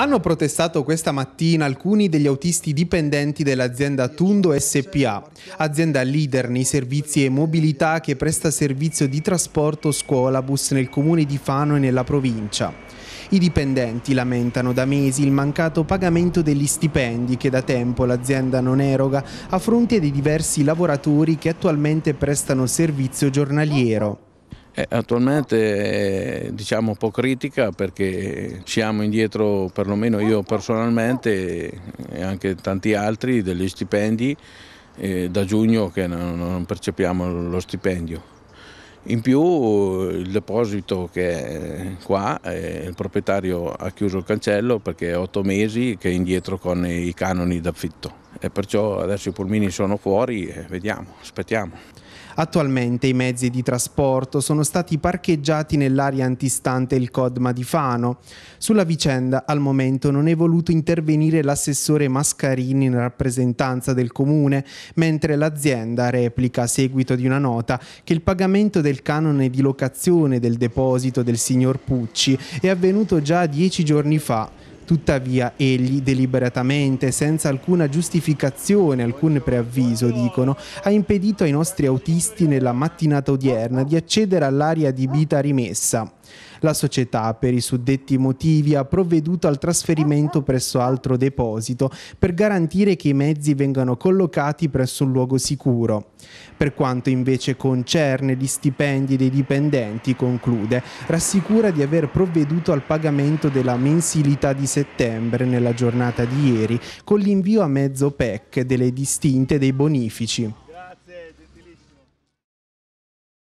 Hanno protestato questa mattina alcuni degli autisti dipendenti dell'azienda Tundo SPA, azienda leader nei servizi e mobilità che presta servizio di trasporto scuola bus nel comune di Fano e nella provincia. I dipendenti lamentano da mesi il mancato pagamento degli stipendi che da tempo l'azienda non eroga a fronte dei diversi lavoratori che attualmente prestano servizio giornaliero. Eh, attualmente è eh, diciamo, un po' critica perché siamo indietro, perlomeno io personalmente eh, e anche tanti altri, degli stipendi eh, da giugno che non, percepiamo lo stipendio. In più il deposito che è qua, eh, il proprietario ha chiuso il cancello perché è otto mesi che è indietro con i canoni d'affitto e perciò adesso i pulmini sono fuori e vediamo, aspettiamo. Attualmente i mezzi di trasporto sono stati parcheggiati nell'area antistante il Codma di Fano. Sulla vicenda al momento non è voluto intervenire l'assessore Mascarini in rappresentanza del comune, mentre l'azienda replica a seguito di una nota che il pagamento del canone di locazione del deposito del signor Pucci è avvenuto già dieci giorni fa Tuttavia egli deliberatamente, senza alcuna giustificazione, alcun preavviso, dicono, ha impedito ai nostri autisti nella mattinata odierna di accedere all'area di vita rimessa, la società, per i suddetti motivi, ha provveduto al trasferimento presso altro deposito per garantire che i mezzi vengano collocati presso un luogo sicuro. Per quanto invece concerne gli stipendi dei dipendenti, conclude, rassicura di aver provveduto al pagamento della mensilità di settembre nella giornata di ieri con l'invio a mezzo PEC delle distinte dei bonifici.